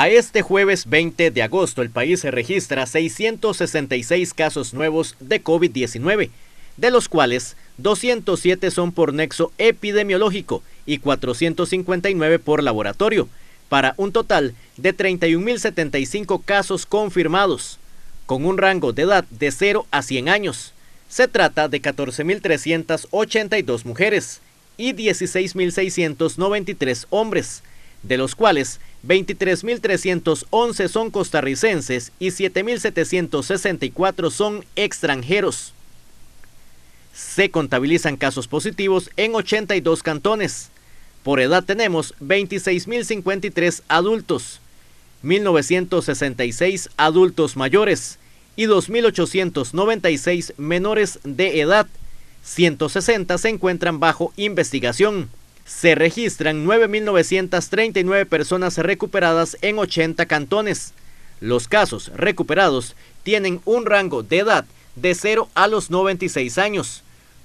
A este jueves 20 de agosto el país se registra 666 casos nuevos de COVID-19, de los cuales 207 son por nexo epidemiológico y 459 por laboratorio, para un total de 31.075 casos confirmados, con un rango de edad de 0 a 100 años. Se trata de 14.382 mujeres y 16.693 hombres, de los cuales 23.311 son costarricenses y 7.764 son extranjeros. Se contabilizan casos positivos en 82 cantones. Por edad tenemos 26.053 adultos, 1.966 adultos mayores y 2.896 menores de edad. 160 se encuentran bajo investigación se registran 9.939 personas recuperadas en 80 cantones. Los casos recuperados tienen un rango de edad de 0 a los 96 años.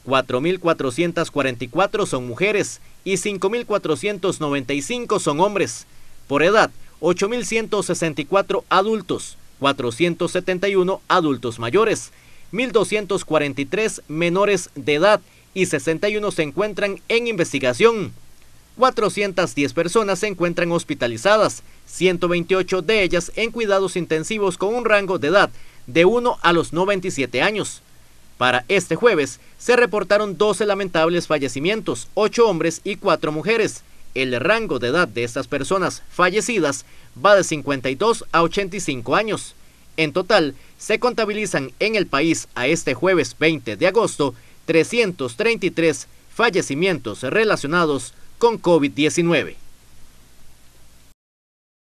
4.444 son mujeres y 5.495 son hombres. Por edad, 8.164 adultos, 471 adultos mayores, 1.243 menores de edad y 61 se encuentran en investigación. 410 personas se encuentran hospitalizadas, 128 de ellas en cuidados intensivos con un rango de edad de 1 a los 97 años. Para este jueves se reportaron 12 lamentables fallecimientos, 8 hombres y 4 mujeres. El rango de edad de estas personas fallecidas va de 52 a 85 años. En total, se contabilizan en el país a este jueves 20 de agosto 333 fallecimientos relacionados con COVID-19.